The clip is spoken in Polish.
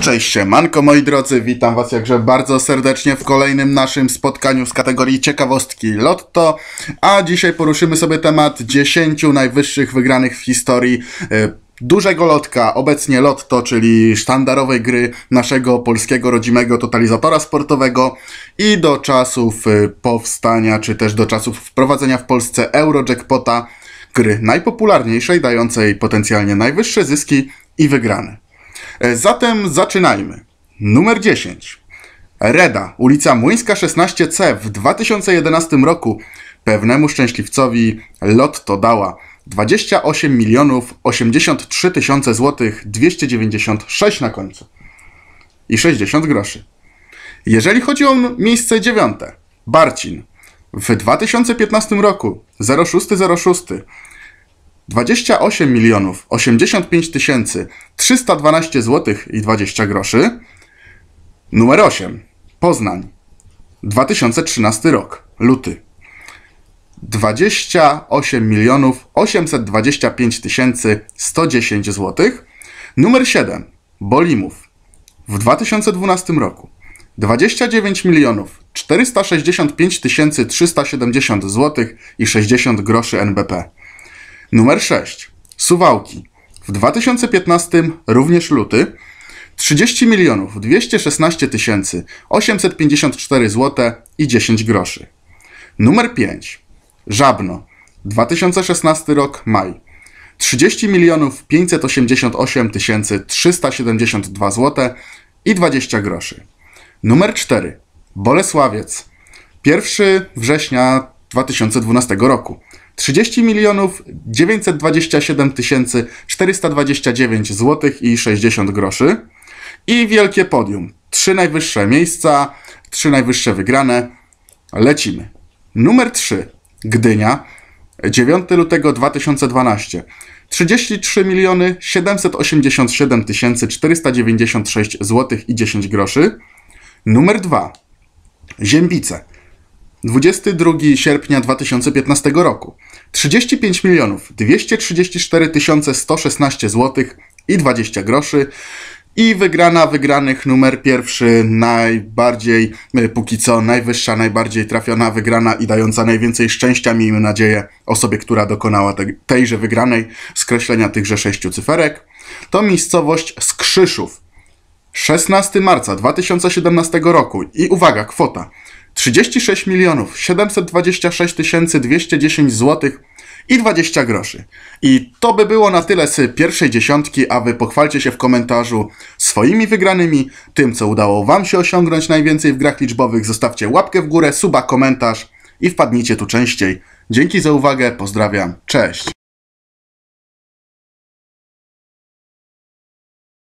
Cześć, manko moi drodzy, witam was jakże bardzo serdecznie w kolejnym naszym spotkaniu z kategorii ciekawostki Lotto, a dzisiaj poruszymy sobie temat 10 najwyższych wygranych w historii y, dużego lotka, obecnie Lotto, czyli sztandarowej gry naszego polskiego rodzimego totalizatora sportowego i do czasów y, powstania, czy też do czasów wprowadzenia w Polsce Eurojackpota, gry najpopularniejszej, dającej potencjalnie najwyższe zyski i wygrane. E, zatem zaczynajmy. Numer 10. Reda, ulica Młyńska 16C w 2011 roku pewnemu szczęśliwcowi lotto dała 28 milionów 83 tysiące złotych 296 na końcu i 60 groszy. Jeżeli chodzi o miejsce 9. Barcin. W 2015 roku 0606 28 milionów 85 tysięcy 312 zł i 20 groszy. Numer 8. Poznań. 2013 rok. Luty. 28 milionów 825 tysięcy 110 zł. Numer 7. Bolimów. W 2012 roku. 29 milionów 465 tysięcy 370 zł i 60 groszy NBP. Numer 6. Suwałki. W 2015 również luty 30 milionów 216 tysięcy 854 zł i 10 groszy. Numer 5. Żabno. 2016 rok maj. 30 milionów 588 tysięcy 372 zł i 20 groszy. Numer 4. Bolesławiec. 1 września 2012 roku. 30 milionów 927 tysięcy 429 zł i 60 groszy. I wielkie podium. Trzy najwyższe miejsca, trzy najwyższe wygrane. Lecimy. Numer 3. Gdynia. 9 lutego 2012. 33 miliony 787 tysięcy 496 zł i 10 groszy. Numer 2. Ziębice. 22 sierpnia 2015 roku 35 milionów 234 116 zł i 20 groszy i wygrana wygranych numer pierwszy, najbardziej e, póki co najwyższa, najbardziej trafiona wygrana i dająca najwięcej szczęścia, miejmy nadzieję, osobie, która dokonała te, tejże wygranej, skreślenia tychże sześciu cyferek, to miejscowość Skrzyszów. 16 marca 2017 roku i uwaga, kwota 36 milionów 726 210 zł i 20 groszy. I to by było na tyle z pierwszej dziesiątki, a wy pochwalcie się w komentarzu swoimi wygranymi, tym co udało wam się osiągnąć najwięcej w grach liczbowych, zostawcie łapkę w górę, suba, komentarz i wpadnijcie tu częściej. Dzięki za uwagę, pozdrawiam, cześć!